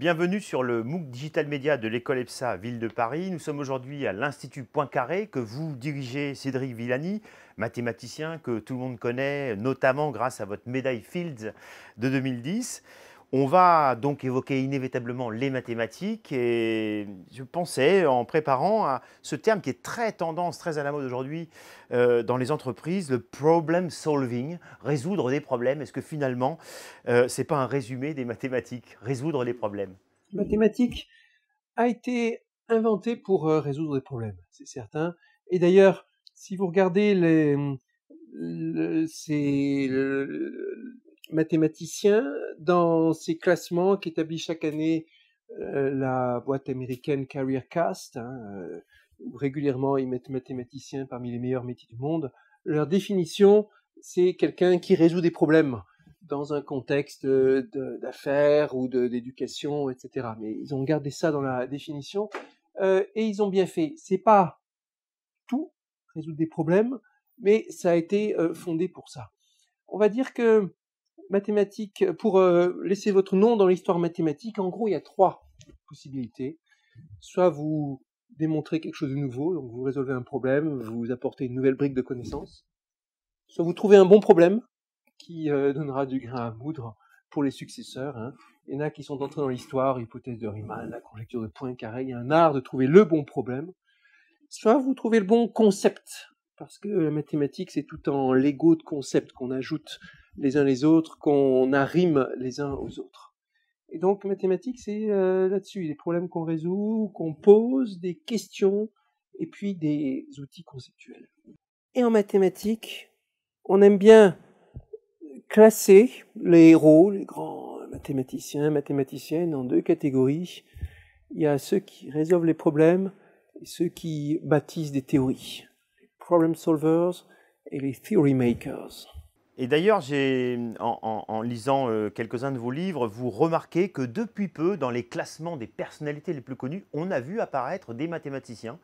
Bienvenue sur le MOOC Digital Media de l'école EPSA Ville de Paris. Nous sommes aujourd'hui à l'Institut Poincaré que vous dirigez Cédric Villani, mathématicien que tout le monde connaît, notamment grâce à votre médaille Fields de 2010. On va donc évoquer inévitablement les mathématiques et je pensais en préparant à ce terme qui est très tendance, très à la mode aujourd'hui euh, dans les entreprises, le problem solving, résoudre des problèmes. Est-ce que finalement, euh, ce n'est pas un résumé des mathématiques, résoudre les problèmes Mathématiques a été inventée pour euh, résoudre des problèmes, c'est certain. Et d'ailleurs, si vous regardez les, mathématicien dans ces classements qu'établit chaque année euh, la boîte américaine CareerCast, Cast, hein, euh, où régulièrement ils mettent mathématiciens parmi les meilleurs métiers du monde. Leur définition, c'est quelqu'un qui résout des problèmes dans un contexte euh, d'affaires ou d'éducation, etc. Mais ils ont gardé ça dans la définition et ils ont bien fait. C'est pas tout résoudre des problèmes, mais ça a été fondé pour ça. On va dire que mathématiques, euh, pour euh, laisser votre nom dans l'histoire mathématique, en gros, il y a trois possibilités. Soit vous démontrez quelque chose de nouveau, donc vous résolvez un problème, vous apportez une nouvelle brique de connaissances. Soit vous trouvez un bon problème qui euh, donnera du grain à moudre pour les successeurs. Hein. Il y en a qui sont entrés dans l'histoire, hypothèse de Riemann, la conjecture de Poincaré. Il y a un art de trouver le bon problème. Soit vous trouvez le bon concept, parce que la mathématique, c'est tout en Lego de concepts qu'on ajoute les uns les autres, qu'on arrime les uns aux autres. Et donc, mathématiques, c'est euh, là-dessus, des problèmes qu'on résout, qu'on pose, des questions, et puis des outils conceptuels. Et en mathématiques, on aime bien classer les héros, les grands mathématiciens, mathématiciennes, en deux catégories. Il y a ceux qui résolvent les problèmes et ceux qui bâtissent des théories. Les problem solvers et les theory makers. Et d'ailleurs, en, en, lisant euh, quelques-uns de vos livres, vous remarquez que depuis peu, dans les classements des personnalités les plus connues, on a vu apparaître des mathématiciens.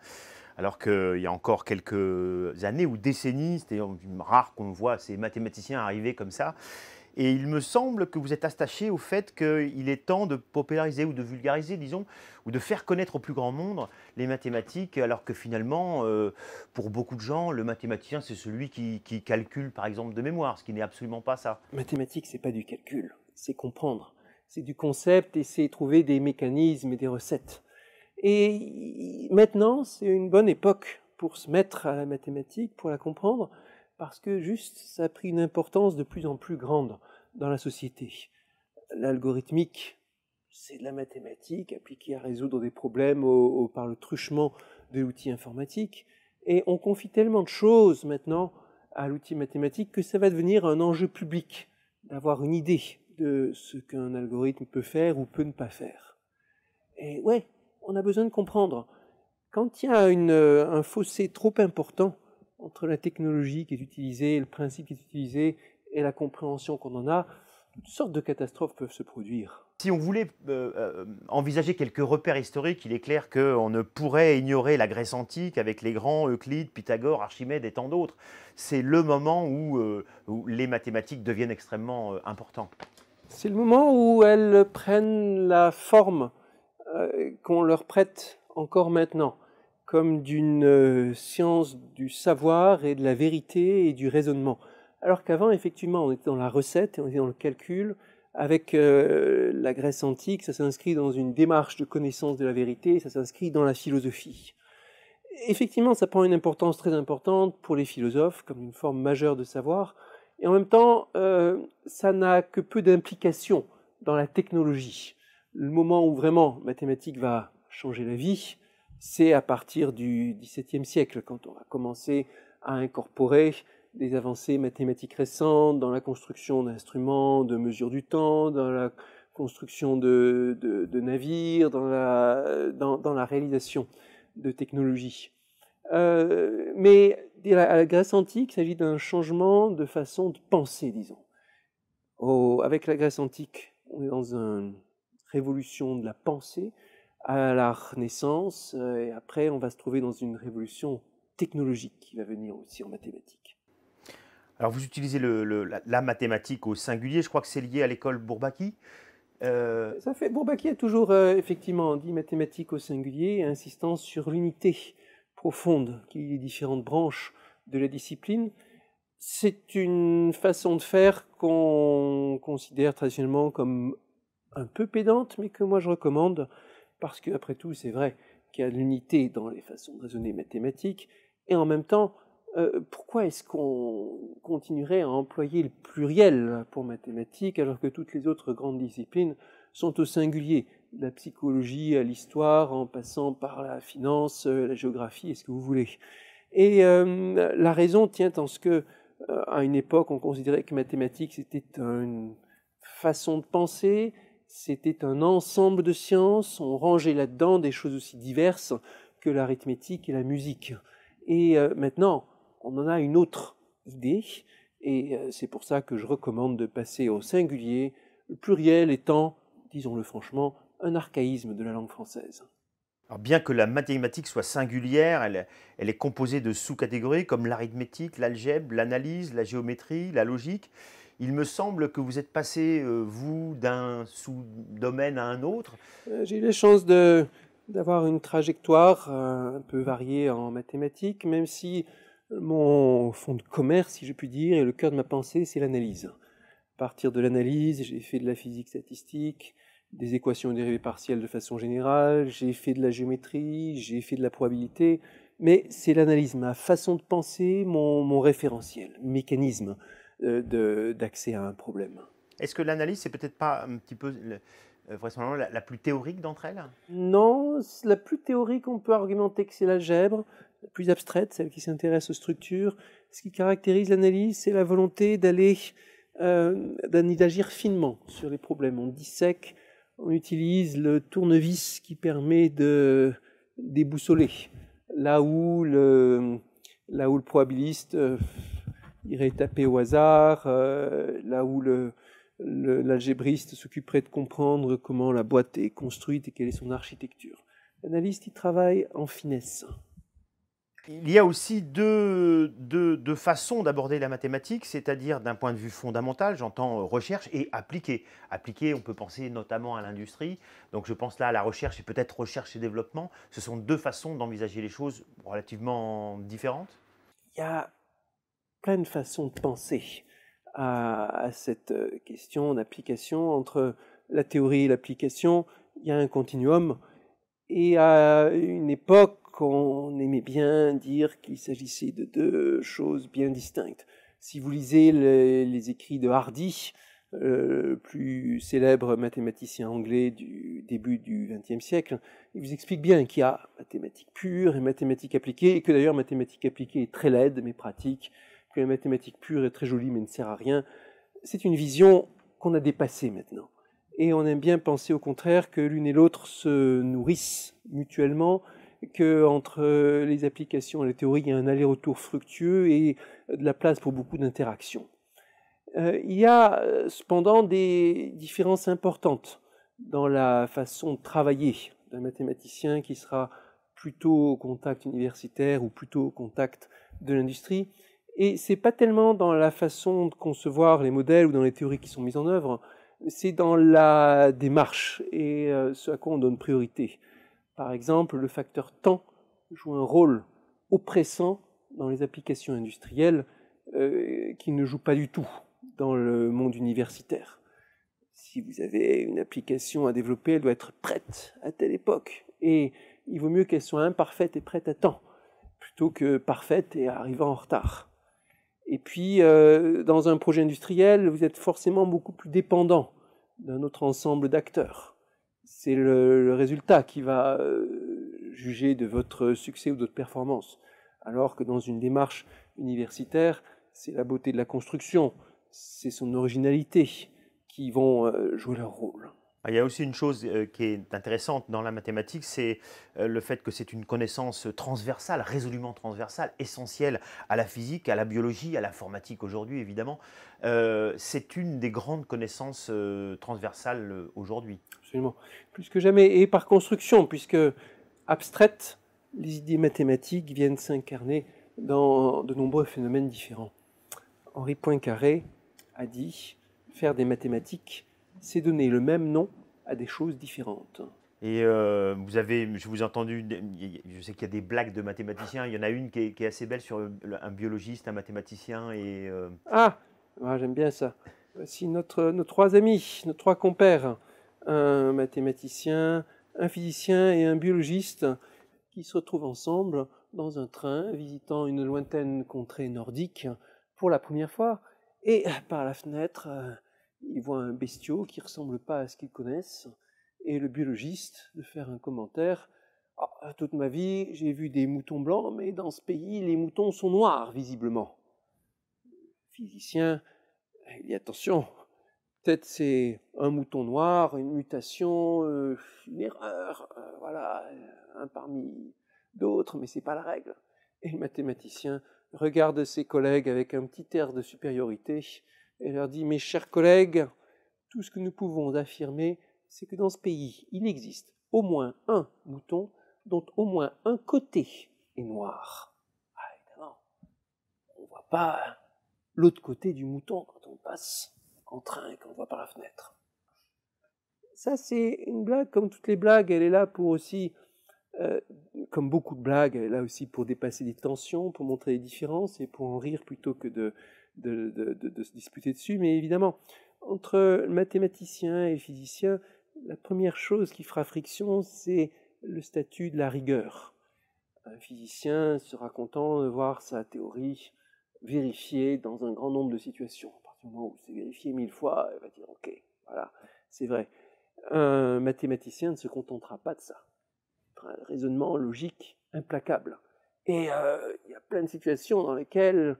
Alors qu'il y a encore quelques années ou décennies, c'était euh, rare qu'on voit ces mathématiciens arriver comme ça. Et il me semble que vous êtes attaché au fait qu'il est temps de populariser ou de vulgariser, disons, ou de faire connaître au plus grand monde les mathématiques, alors que finalement, euh, pour beaucoup de gens, le mathématicien, c'est celui qui, calcule, par exemple, de mémoire, ce qui n'est absolument pas ça. Mathématiques, c'est pas du calcul, c'est comprendre. C'est du concept et c'est trouver des mécanismes et des recettes. Et maintenant, c'est une bonne époque pour se mettre à la mathématique, pour la comprendre, parce que juste ça a pris une importance de plus en plus grande dans la société. L'algorithmique, c'est de la mathématique appliquée à résoudre des problèmes par le truchement de l'outil informatique. Et on confie tellement de choses maintenant à l'outil mathématique que ça va devenir un enjeu public d'avoir une idée de ce qu'un algorithme peut faire ou peut ne pas faire. Et ouais, on a besoin de comprendre. Quand il y a euh, un fossé trop important entre la technologie qui est utilisée, le principe qui est utilisé et la compréhension qu'on en a, toutes sortes de catastrophes peuvent se produire. Si on voulait euh, euh, envisager quelques repères historiques, il est clair qu'on ne pourrait ignorer la Grèce antique avec les grands Euclide, Pythagore, Archimède et tant d'autres. C'est le moment où, euh, les mathématiques deviennent extrêmement importantes. C'est le moment où elles prennent la forme qu'on leur prête encore maintenant comme d'une euh, science du savoir et de la vérité et du raisonnement. Alors qu'avant, effectivement, on était dans la recette et on était dans le calcul. Avec euh, la Grèce antique, ça s'inscrit dans une démarche de connaissance de la vérité, ça s'inscrit dans la philosophie. Effectivement, ça prend une importance très importante pour les philosophes, comme une forme majeure de savoir, et en même temps, euh, ça n'a que peu d'implication dans la technologie. Le moment où vraiment mathématiques va changer la vie, c'est à partir du XVIIe siècle, quand on a commencé à incorporer des avancées mathématiques récentes dans la construction d'instruments de mesure du temps, dans la construction de, navires, dans la, réalisation de technologies. Euh, mais à la Grèce antique, il s'agit d'un changement de façon de penser, disons. avec la Grèce antique, on est dans une révolution de la pensée, à la Renaissance, euh, et après on va se trouver dans une révolution technologique qui va venir aussi en mathématiques. Alors vous utilisez la, mathématique au singulier, je crois que c'est lié à l'école Bourbaki euh, Ça fait, Bourbaki a toujours euh, effectivement dit mathématiques au singulier, insistant sur l'unité profonde qui les différentes branches de la discipline. C'est une façon de faire qu'on considère traditionnellement comme un peu pédante, mais que moi je recommande parce qu'après tout, c'est vrai qu'il y a de l'unité dans les façons de raisonner mathématiques, et en même temps, euh, pourquoi est-ce qu'on continuerait à employer le pluriel pour mathématiques alors que toutes les autres grandes disciplines sont au singulier de la psychologie à l'histoire, en passant par la finance, euh, la géographie est ce que vous voulez. Et euh, la raison tient en ce que, à une époque, on considérait que mathématiques c'était une façon de penser, c'était un ensemble de sciences, on rangeait là-dedans des choses aussi diverses que l'arithmétique et la musique. Et euh, maintenant, on en a une autre idée, et euh, c'est pour ça que je recommande de passer au singulier, le pluriel étant, disons-le franchement, un archaïsme de la langue française bien que la mathématique soit singulière, elle, est composée de sous-catégories comme l'arithmétique, l'algèbre, l'analyse, la géométrie, la logique. Il me semble que vous êtes passé, euh, vous, d'un sous-domaine à un autre. Euh, j'ai eu la chance d'avoir une trajectoire euh, un peu variée en mathématiques, même si mon fond de commerce, si je puis dire, et le cœur de ma pensée, c'est l'analyse. À partir de l'analyse, j'ai fait de la physique statistique, des équations dérivées partielles de façon générale, j'ai fait de la géométrie, j'ai fait de la probabilité, mais c'est l'analyse, ma façon de penser, mon, mon référentiel, mécanisme euh, d'accès à un problème. Est-ce que l'analyse, c'est peut-être pas un petit peu euh, vraisemblablement la, plus théorique d'entre elles Non, la plus théorique, on peut argumenter que c'est l'algèbre, la plus abstraite, celle qui s'intéresse aux structures. Ce qui caractérise l'analyse, c'est la volonté d'aller, euh, d'agir finement sur les problèmes. On dissèque on utilise le tournevis qui permet de déboussoler. Là où le, là probabiliste euh, irait taper au hasard, euh, là où l'algébriste s'occuperait de comprendre comment la boîte est construite et quelle est son architecture. L'analyste, y travaille en finesse. Il y a aussi deux, deux, façons d'aborder la mathématique, c'est-à-dire d'un point de vue fondamental, j'entends euh, recherche et appliqué. Appliqué, on peut penser notamment à l'industrie, donc je pense là à la recherche et peut-être recherche et développement. Ce sont deux façons d'envisager les choses relativement différentes. Il y a plein de façons de penser à, à cette euh, question d'application entre la théorie et l'application. Il y a un continuum. Et à une époque qu'on aimait bien dire qu'il s'agissait de deux choses bien distinctes. Si vous lisez les, écrits de Hardy, le euh, plus célèbre mathématicien anglais du début du XXe siècle, il vous explique bien qu'il y a mathématiques pures et mathématiques appliquées, et que d'ailleurs mathématiques appliquées est très laide mais pratique, que la mathématique pure est très jolie mais ne sert à rien. C'est une vision qu'on a dépassée maintenant. Et on aime bien penser au contraire que l'une et l'autre se nourrissent mutuellement qu'entre euh, les applications et les théories, il y a un aller-retour fructueux et de la place pour beaucoup d'interactions. Euh, il y a euh, cependant des différences importantes dans la façon de travailler d'un mathématicien qui sera plutôt au contact universitaire ou plutôt au contact de l'industrie. Et ce n'est pas tellement dans la façon de concevoir les modèles ou dans les théories qui sont mises en œuvre, c'est dans la démarche et ce à quoi on donne priorité. Par exemple, le facteur temps joue un rôle oppressant dans les applications industrielles euh, qui ne joue pas du tout dans le monde universitaire. Si vous avez une application à développer, elle doit être prête à telle époque. Et il vaut mieux qu'elle soit imparfaite et prête à temps, plutôt que parfaite et arrivant en retard. Et puis, euh, dans un projet industriel, vous êtes forcément beaucoup plus dépendant d'un autre ensemble d'acteurs c'est le, résultat qui va euh, juger de votre succès ou de votre performance. Alors que dans une démarche universitaire, c'est la beauté de la construction, c'est son originalité qui vont euh, jouer leur rôle. Ah, il y a aussi une chose euh, qui est intéressante dans la mathématique, c'est euh, le fait que c'est une connaissance transversale, résolument transversale, essentielle à la physique, à la biologie, à l'informatique aujourd'hui évidemment. Euh, c'est une des grandes connaissances transversales aujourd'hui. Absolument, plus que jamais. Et par construction, puisque abstraites, les idées mathématiques viennent s'incarner dans de nombreux phénomènes différents. Henri Poincaré a dit faire des mathématiques c'est donner le même nom à des choses différentes. Et euh, vous avez, je vous ai entendu, je sais qu'il y a des blagues de mathématiciens. Il y en a une qui est, assez belle sur un biologiste, un mathématicien et. Euh, ah, ah, j'aime bien ça. Voici notre, nos trois amis, nos trois compères, un mathématicien, un physicien et un biologiste, qui se retrouvent ensemble dans un train visitant une lointaine contrée nordique pour la première fois, et par la fenêtre, euh, ils voient un bestiau qui ressemble pas à ce qu'ils connaissent, et le biologiste de faire un commentaire. Ah, toute ma vie, j'ai vu des moutons blancs, mais dans ce pays, les moutons sont noirs, visiblement. Physicien, eh, il dit attention, peut-être c'est un mouton noir, une mutation, euh, une erreur, euh, voilà, euh, un parmi d'autres, mais c'est pas la règle. Et le mathématicien regarde ses collègues avec un petit air de supériorité elle leur dit Mes chers collègues, tout ce que nous pouvons affirmer, c'est que dans ce pays, il existe au moins un mouton dont au moins un côté est noir. Ah, évidemment, on ne voit pas l'autre côté du mouton quand on passe en train et qu'on voit par la fenêtre. Ça, c'est une blague comme toutes les blagues. Elle est là pour aussi, euh, comme beaucoup de blagues, elle est là aussi pour dépasser les tensions, pour montrer les différences et pour en rire plutôt que de, de, se disputer dessus, mais évidemment, entre mathématicien et physicien, la première chose qui fera friction, c'est le statut de la rigueur. Un physicien sera content de voir sa théorie vérifiée dans un grand nombre de situations. À partir du moment où c'est vérifié mille fois, il va dire OK, voilà, c'est vrai. Un mathématicien ne se contentera pas de ça. Un raisonnement logique implacable. Et euh, il y a plein de situations dans lesquelles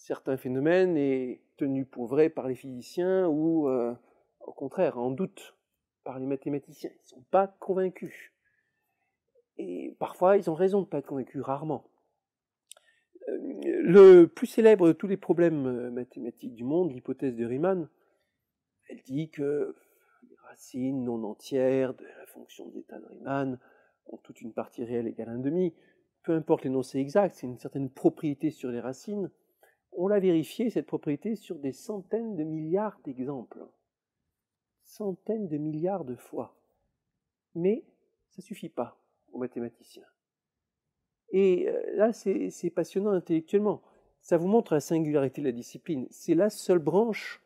certains phénomènes est tenu pour vrais par les physiciens ou, euh, au contraire, en doute par les mathématiciens. Ils ne sont pas convaincus. Et parfois, ils ont raison de ne pas être convaincus, rarement. Euh, le plus célèbre de tous les problèmes euh, mathématiques du monde, l'hypothèse de Riemann, elle dit que les racines non entières de la fonction d'état de Riemann ont toute une partie réelle égale à demi. Peu importe l'énoncé exact, c'est une certaine propriété sur les racines on l'a vérifié, cette propriété, sur des centaines de milliards d'exemples. Centaines de milliards de fois. Mais ça ne suffit pas aux mathématiciens. Et euh, là, c'est passionnant intellectuellement. Ça vous montre la singularité de la discipline. C'est la seule branche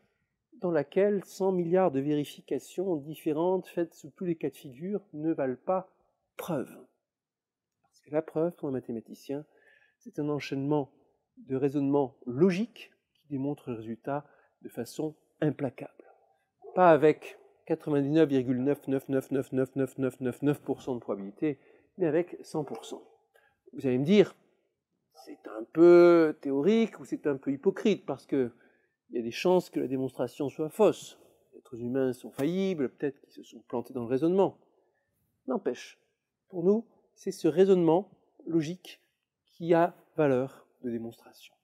dans laquelle 100 milliards de vérifications différentes faites sous tous les cas de figure ne valent pas preuve. Parce que la preuve, pour un mathématicien, c'est un enchaînement de raisonnement logique qui démontre le résultat de façon implacable. Pas avec 99,99999999% de probabilité, mais avec 100%. Vous allez me dire, c'est un peu théorique ou c'est un peu hypocrite parce que il y a des chances que la démonstration soit fausse. Les êtres humains sont faillibles, peut-être qu'ils se sont plantés dans le raisonnement. N'empêche, pour nous, c'est ce raisonnement logique qui a valeur de démonstration.